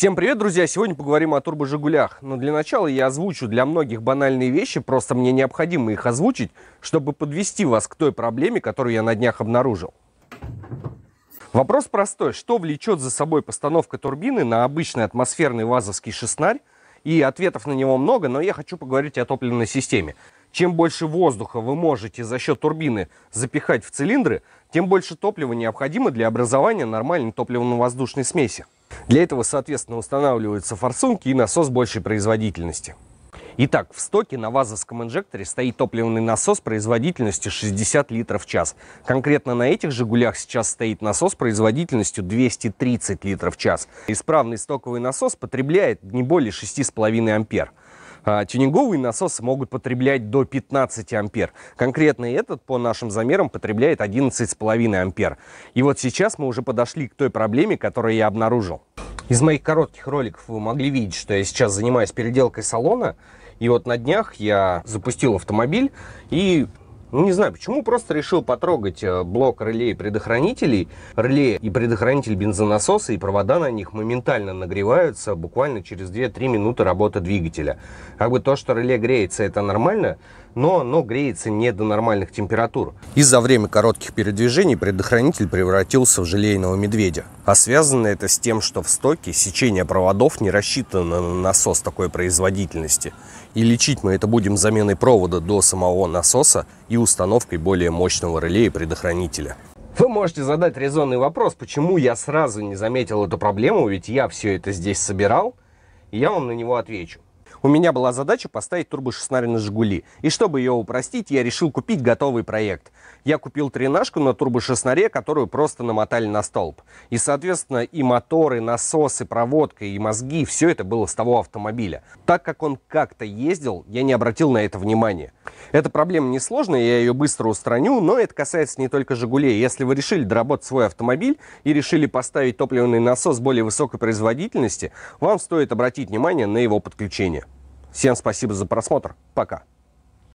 Всем привет, друзья! Сегодня поговорим о турбо-жигулях. Но для начала я озвучу для многих банальные вещи, просто мне необходимо их озвучить, чтобы подвести вас к той проблеме, которую я на днях обнаружил. Вопрос простой. Что влечет за собой постановка турбины на обычный атмосферный вазовский шестнарь? И ответов на него много, но я хочу поговорить о топливной системе. Чем больше воздуха вы можете за счет турбины запихать в цилиндры, тем больше топлива необходимо для образования нормальной топливно-воздушной смеси. Для этого, соответственно, устанавливаются форсунки и насос большей производительности. Итак, в стоке на ВАЗовском инжекторе стоит топливный насос производительностью 60 литров в час. Конкретно на этих «Жигулях» сейчас стоит насос производительностью 230 литров в час. Исправный стоковый насос потребляет не более 6,5 ампер. А, Тюнинговые насосы могут потреблять до 15 ампер. Конкретно этот, по нашим замерам, потребляет 11,5 ампер. И вот сейчас мы уже подошли к той проблеме, которую я обнаружил. Из моих коротких роликов вы могли видеть, что я сейчас занимаюсь переделкой салона. И вот на днях я запустил автомобиль и ну, не знаю, почему просто решил потрогать э, блок реле и предохранителей. Реле и предохранитель бензонасоса и провода на них моментально нагреваются буквально через 2-3 минуты работы двигателя. Как бы то, что реле греется, это нормально, но оно греется не до нормальных температур. из за время коротких передвижений предохранитель превратился в желейного медведя. А связано это с тем, что в стоке сечение проводов не рассчитано на насос такой производительности. И лечить мы это будем заменой провода до самого насоса и установкой более мощного реле и предохранителя. Вы можете задать резонный вопрос, почему я сразу не заметил эту проблему, ведь я все это здесь собирал, и я вам на него отвечу. У меня была задача поставить турбошестнарь на «Жигули». И чтобы ее упростить, я решил купить готовый проект. Я купил тренажку на турбошестнаре, которую просто намотали на столб. И, соответственно, и моторы, и насосы, проводка, и мозги, все это было с того автомобиля. Так как он как-то ездил, я не обратил на это внимания. Эта проблема несложная, я ее быстро устраню, но это касается не только «Жигулей». Если вы решили доработать свой автомобиль и решили поставить топливный насос более высокой производительности, вам стоит обратить внимание на его подключение. Всем спасибо за просмотр. Пока.